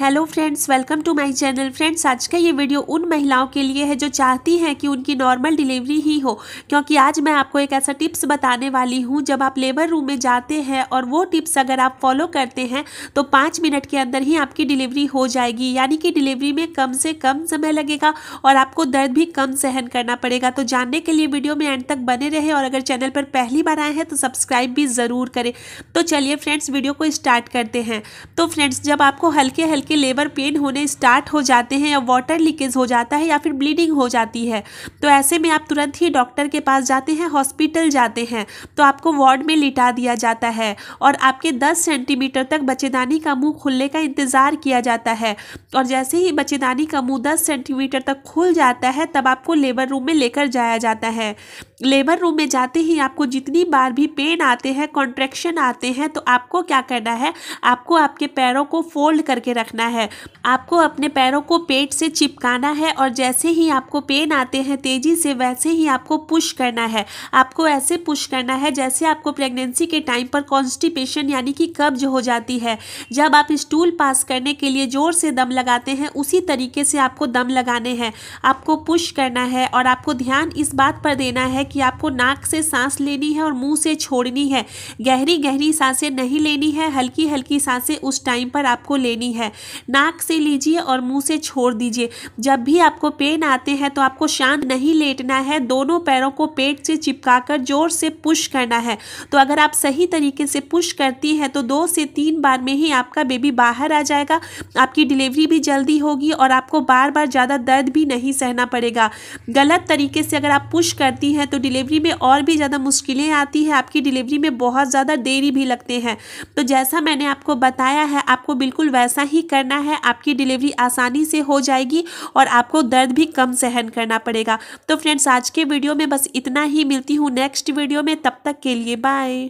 hello friends welcome to my channel friends आज का ये वीडियो उन महिलाओं के लिए है जो चाहती हैं कि उनकी नॉर्मल डिलीवरी ही हो क्योंकि आज मैं आपको एक ऐसा टिप्स बताने वाली हूँ जब आप लेबर रूम में जाते हैं और वो टिप्स अगर आप फॉलो करते हैं तो पाँच मिनट के अंदर ही आपकी डिलीवरी हो जाएगी यानी कि डिलीवरी में कम से कम समय लगेगा और आपको दर्द भी कम सहन करना पड़ेगा तो जानने के लिए वीडियो में एंड तक बने रहे और अगर चैनल पर पहली बार आए हैं तो सब्सक्राइब भी ज़रूर करें तो चलिए फ्रेंड्स वीडियो को स्टार्ट करते हैं तो फ्रेंड्स जब आपको हल्के हल्के के लेबर पेन होने स्टार्ट हो जाते हैं या वाटर लीकेज हो जाता है या फिर ब्लीडिंग हो जाती है तो ऐसे में आप तुरंत ही डॉक्टर के पास जाते हैं हॉस्पिटल जाते हैं तो आपको वार्ड में लिटा दिया जाता है और आपके दस सेंटीमीटर तक बच्चेदानी का मुँह खुलने का इंतज़ार किया जाता है और जैसे ही बच्चेदानी का मुँह दस सेंटीमीटर तक खुल जाता है तब आपको लेबर रूम में लेकर जाया जाता है लेबर रूम में जाते ही आपको जितनी बार भी पेन आते हैं कॉन्ट्रेक्शन आते हैं तो आपको क्या करना है आपको आपके पैरों को फोल्ड करके रखना रखना है आपको अपने पैरों को पेट से चिपकाना है और जैसे ही आपको पेन आते हैं तेज़ी से वैसे ही आपको पुश करना है आपको ऐसे पुश करना है जैसे आपको प्रेगनेंसी के टाइम पर कॉन्स्टिपेशन यानी कि कब्ज हो जाती है जब आप स्टूल पास करने के लिए ज़ोर से दम लगाते हैं उसी तरीके से आपको दम लगाने हैं आपको पुश करना है और आपको ध्यान इस बात पर देना है कि आपको नाक से सांस लेनी है और मुंह से छोड़नी है गहरी गहरी सांसें नहीं लेनी है हल्की हल्की सांसें उस टाइम पर आपको लेनी है नाक से लीजिए और मुंह से छोड़ दीजिए जब भी आपको पेन आते हैं तो आपको शांत नहीं लेटना है दोनों पैरों को पेट से चिपकाकर जोर से पुश करना है तो अगर आप सही तरीके से पुश करती हैं तो दो से तीन बार में ही आपका बेबी बाहर आ जाएगा आपकी डिलीवरी भी जल्दी होगी और आपको बार बार ज़्यादा दर्द भी नहीं सहना पड़ेगा गलत तरीके से अगर आप पुश करती हैं तो डिलीवरी में और भी ज़्यादा मुश्किलें आती हैं आपकी डिलीवरी में बहुत ज़्यादा देरी भी लगते हैं तो जैसा मैंने आपको बताया है आपको बिल्कुल वैसा ही करना है आपकी डिलीवरी आसानी से हो जाएगी और आपको दर्द भी कम सहन करना पड़ेगा तो फ्रेंड्स आज के वीडियो में बस इतना ही मिलती हूँ नेक्स्ट वीडियो में तब तक के लिए बाय